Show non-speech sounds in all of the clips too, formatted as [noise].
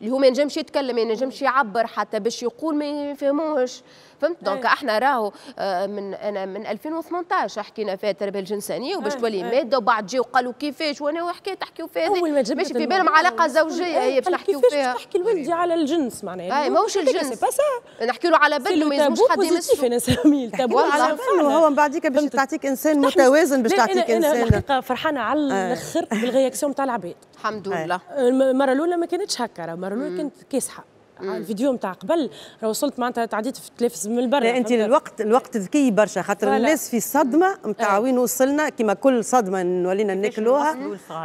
اللي هو ما ينجمش يتكلم ما ينجمش يعبر حتى باش يقول ما يفهموهش فهمت دونك إيه. احنا راهو آه، من انا من 2018 حكينا فيها التربيه الجنسانيه وباش إيه، تولي إيه. ماده وبعد جاو قالوا كيفاش وانا حكيت تحكيوا فيها ماشي في بالهم علاقه زوجيه هي باش نحكيوا فيها كيفاش تحكي لولدي على الجنس معناها اي ماهوش الجنس نحكيوا له على بنته ما ينجمش حد يمسه انا سامي التابو على هو من بعديك باش تعطيك انسان متوازن باش تعطيك انسان انا فرحانه على آه. الاخر بالرياكسيون تاع العباد الحمد لله المره الاولى ما كانتش هكا المره الاولى كانت كاسحه الفيديو نتاع قبل راه وصلت معناتها تعديت في التلفز من البر لا انت الوقت الوقت ذكي برشا خاطر الناس في صدمه نتاع آه. وين وصلنا كما كل صدمه ولينا ناكلوها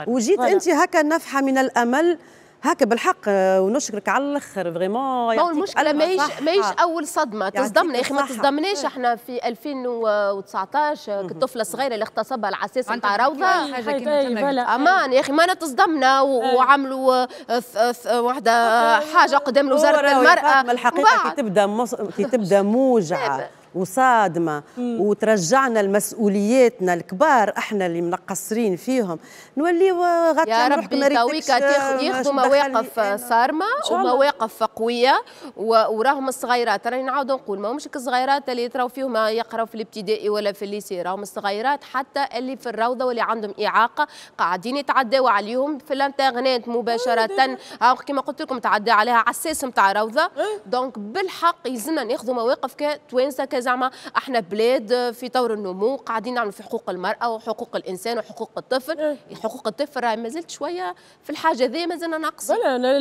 وجيت انت هكا نفحه من الامل هكا بالحق آه، ونشكرك على الاخر فريمون هو المشكله ماهيش ماهيش اول صدمه تصدمنا يا اخي ما تصدمناش إيه. احنا في 2019 الطفلة آه، صغيره اللي اغتصبها العساس نتاع روضه امان يا اخي ما تصدمنا إيه. وعملوا آه، واحده حاجه قدام وزاره المراه الحقيقه كي تبدا كي تبدا [laughs] موجعه إيه. وصادمه مم. وترجعنا لمسؤولياتنا الكبار احنا اللي منقصرين فيهم نولي غطي يا ربي تويك ياخذوا مواقف صارمه ومواقف قويه وراهم الصغيرات راني نعاود نقول ما همش الصغيرات اللي يتراو فيهم آه، يقراو في الابتدائي ولا في الليسي راهم الصغيرات حتى اللي في الروضه واللي عندهم اعاقه قاعدين يتعداوا عليهم في الانترنت مباشره او آه، كما قلت لكم تعدى عليها على الساس نتاع روضه إيه. دونك بالحق يلزمنا ناخذوا مواقف كتوانسه زعما احنا بلاد في طور النمو قاعدين نعملوا في حقوق المراه وحقوق الانسان وحقوق الطفل إيه. حقوق الطفل راهي مازلت شويه في الحاجه ذي مازلنا ناقص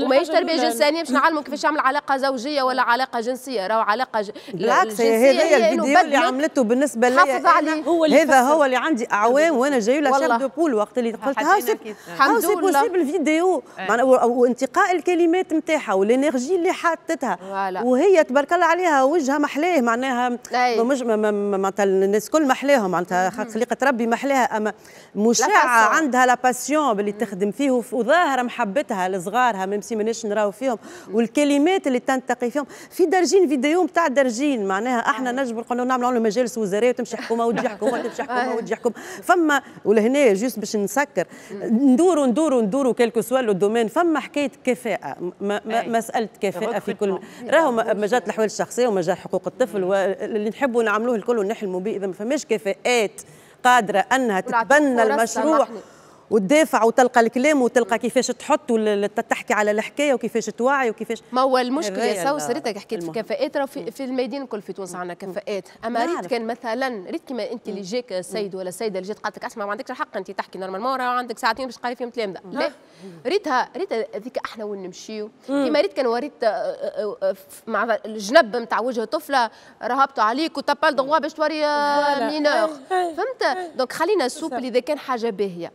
وماهيش تربيه جنسانيه باش نعلموا كيفاش نعمل علاقه زوجيه ولا علاقه جنسيه راهو علاقه ج... بالعكس هذايا الفيديو اللي عملته بالنسبه لي هو هذا هو اللي عندي اعوام وانا جاي لها شاب دو بول وقت اللي قلت ها سي سي بوسيبل فيديو وانتقاء الكلمات نتاعها والانرجي اللي حطتها وهي تبارك الله عليها وجهها محلاه معناها مش معناتها الناس الكل محلاهم معناتها خليقه ربي محلاها اما مشاعه عندها لا باسيون باللي تخدم فيه وظاهره محبتها لصغارها ميم سي ماناش نراو فيهم والكلمات اللي تنتقي فيهم في درجين فيديو نتاع درجين معناها احنا نجم نقولوا نعملوا لهم مجالس وزاريه وتمشي حكومه [laughs] وتجي حكومه وتمشي حكومه وتجي حكومه فما ولهنا جوست باش نسكر ندوروا ندوروا ندوروا كيلكو سوا لو دومين فما حكايه كفاءه مساله كفاءه في كل راهو مجال الاحوال الشخصيه ومجال حقوق الطفل اللي نحبوا نعملوه الكل ونحلموا به اذا ما فماش كفاءات قادره انها تتبنى المشروع وتدافع وتلقى الكلام وتلقى كيفاش تحط وتحكي على الحكايه وكيفاش توعي وكيفاش ما هو المشكل يا سو سرتك حكيت في كفاءات راه في, في الميدان الكل في تونس عندنا كفاءات اما ريت كان مثلا ريت كيما انت اللي جاك سيد ولا سيده اللي جات قالت لك اسمع ما عندكش الحق انت تحكي نورمالمون راه عندك ساعتين باش تقري فيهم تلامذه لا ريتها ريت هذيك احنا وين نمشيو كيما ريت كان وريت آه، آه، آه، مع الجنب نتاع وجه طفله رهبتوا عليك وتابال دغوا باش توري مينور [laughs] فهمت [laughs] دونك خلينا سوبل اذا كان حاجه باهيه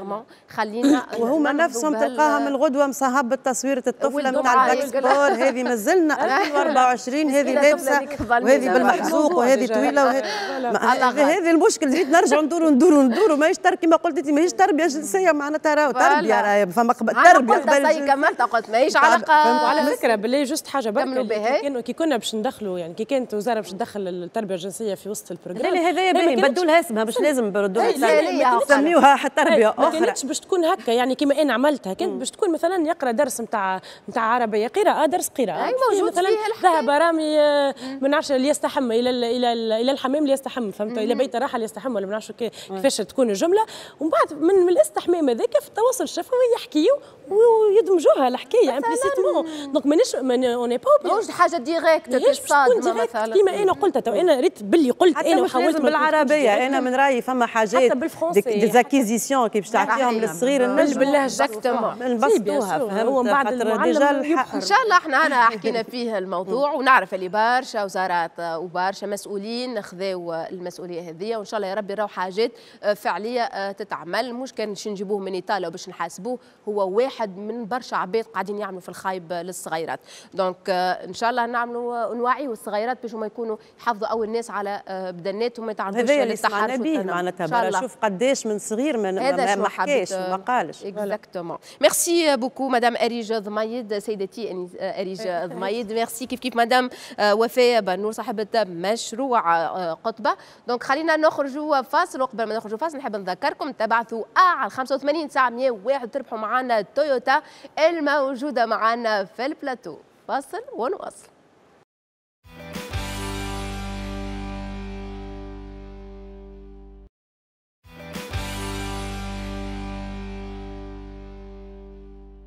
فيغمون خلينا وهما نفسهم تلقاها من الغدوه مصهب بالتصويره الطفله نتاع الباكسبور هذه مازلنا 2024 هذه لابسه وهذه بالمحزوق وهذه طويله هذه المشكل زيد نرجعوا ندوروا ندوروا ندوروا ماهيش ترك كما قلت انت ماهيش تربيه جنسيه معناتها راهو تربيه راهي فما تربيه قبل كملت قلت ماهيش علاقه على فكره بالله جست حاجه برك كي كنا باش ندخلوا يعني كي كانت الوزاره باش تدخل التربيه الجنسيه في وسط البروجرام هذايا بدوا لها اسمها مش لازم بردوا اسمها حتى تربيه ما كانتش باش تكون هكا يعني كما انا عملتها كانت باش تكون مثلا يقرا درس نتاع نتاع عربيه قراءه درس قراءه اي أيوة، موجود يعني مثلا ذهب رامي آه، ما نعرفش ليستحم الى الى الى الحمام ليستحم فهمت الى بيت راحه ليستحم ولا ما نعرفش كيفاش تكون الجمله ومن بعد من الاستحمام هذاك في التواصل الشفوي يحكيو ويدمجوها الحكايه امبليسيتمون دونك مانيش اوني با ماهوش حاجه ديريكت ماهيش مثلا كيما انا قلت تو انا ريت باللي قلت انا وحاولت بالعربيه انا من رايي فما حاجات حتى ديزاكيزيسيون باش تعطيهم للصغير النجم باللهجه نبسطوها طيب هو من بعد الرجال ان شاء الله احنا انا [laughs] حكينا فيه الموضوع ونعرف اللي برشا وزارات وبرشا مسؤولين خذوا المسؤوليه هذه وان شاء الله يا ربي راهو حاجات فعليه تتعمل مش كان نجيبوه من ايطاليا وباش نحاسبوه هو واحد من برشا عباد قاعدين يعملوا في الخايب للصغيرات دونك ان شاء الله نعملوا نوعيوا الصغيرات باش ما يكونوا يحافظوا اول الناس على بدناتهم ما يتعرضوش للتحرش هذا اللي سمعنا به معناتها شوف قداش من صغير ما, هذا ما حكاش ما آه، قالش اكزاكتومون ميرسي بوكو مدام اريج ضمايد سيدتي اريج ضمايد ميرسي كيف كيف مدام وفاء بنور صاحبه مشروع قطبه دونك خلينا نخرجوا فاصل وقبل ما نخرجوا فاصل نحب نذكركم تبعثوا اه على 85 901 تربحوا معنا تويوتا الموجوده معنا في البلاتو فاصل ونواصل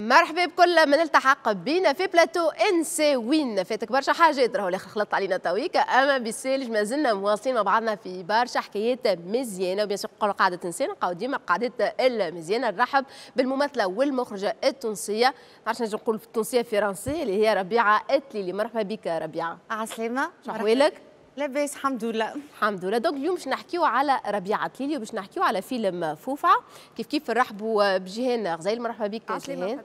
مرحبا بكل من التحق بينا في بلاتو انسي وين فاتك برشا حاجات راهو الاخر خلطت علينا تويكا اما بالسالج ما زلنا مواصلين مع بعضنا في برشا حكايات مزيانه وبيان نقولوا قاعده انسان نقعدوا ديما قاعده المزيانه نرحب بالممثله والمخرجه التونسيه عرفت نجي نقول التونسيه الفرنسيه اللي هي ربيعه اتلي اللي مرحبا بك ربيعه عسلامه شو احوالك؟ لاباس الحمد لله الحمد لله دونك اليوم باش نحكيو على ربيعة ليلي باش نحكيو على فيلم فوفا كيف كيف نرحبوا بجيهان غزيل مرحبا بك جيهان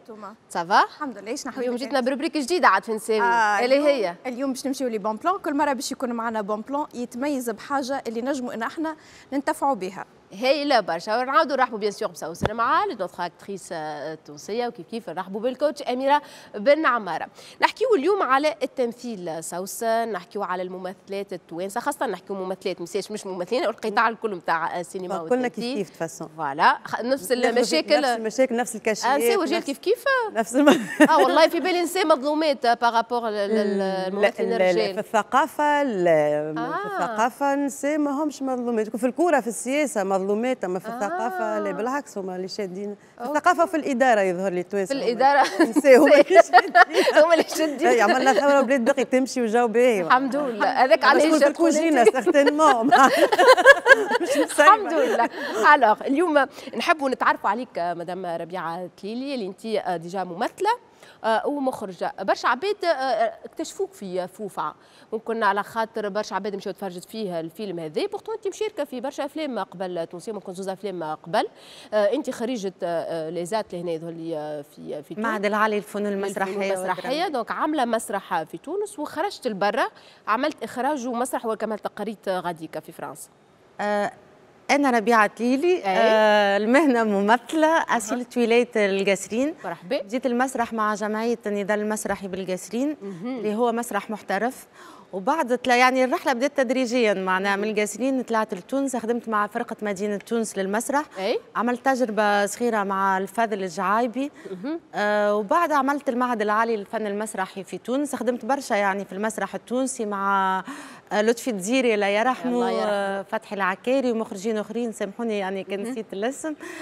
سافا الحمد لله شنو اليوم جيتنا بروبريك جديده عاد في نساوي آه اللي هي اليوم باش نمشيو لي بون بلان كل مره باش يكون معنا بون بلان يتميز بحاجه اللي نجموا ان احنا ننتفعوا بها هايله برشا ونعاودوا نرحبوا بيان سور مساو مع نوتخ اكتريس آه، تونسيه وكيف كيف نرحبوا بالكوتش اميره بن عماره نحكيو اليوم على التمثيل سوس نحكيو على الممثلات التوانسه خاصه نحكيو ممثلات مساش مش ممثلين القطاع الكل نتاع السينما كلنا كيف كيف تفسون فوالا نفس المشاكل نفس المشاكل نفس الكاشيات آه، نفس وجال كيف كيف نفس الم... اه والله في بالي نساء مظلومات بارابور آه، للممثلين الرجال في الثقافه في الثقافه نساء ماهمش مظلومات في الكوره في السياسه مظلومات اما في الثقافه آه. لا بالعكس هما اللي شادين الثقافه في الاداره يظهر لي تونس في الاداره هما اللي [laughs] شادين [laughs] هما اللي شادين عملنا ثوره بلاد باقي تمشي وجاو باهي الحمد لله هذاك عليه شكون الكوجينا سيغتينمون الحمد لله الوغ اليوم نحبوا نتعرفوا عليك مدام ربيعه تليلي اللي انت ديجا ممثله آه، ومخرجه برشا عباد آه، اكتشفوك في فوفع ممكن على خاطر برشا عباد مشاو تفرجت فيه الفيلم هذا بورتو انت مشاركه في برشا افلام قبل تونسيه ممكن زوز افلام قبل آه، انت خريجه ليزات لهنا اللي في في في معهد العالي للفنون المسرحيه المسرحيه دونك عامله مسرح في تونس وخرجت لبرا عملت اخراج ومسرح وكملت قريت غاديكا في فرنسا أنا ربيعة تليلي آه المهنة ممثلة أسيلة ولاية القاسرين جيت المسرح مع جمعية النضال المسرحي بالقاسرين اللي هو مسرح محترف وبعد يعني الرحله بدات تدريجيا معناها من الجاسلين طلعت لتونس خدمت مع فرقه مدينه تونس للمسرح أي؟ عملت تجربه صغيره مع الفاضل الجعايبي آه وبعد عملت المعهد العالي للفن المسرحي في تونس خدمت برشا يعني في المسرح التونسي مع آه، لطفي الدزيري لا يرحمه آه، فتحي العكاري ومخرجين اخرين سامحوني يعني كان نسيت الاسم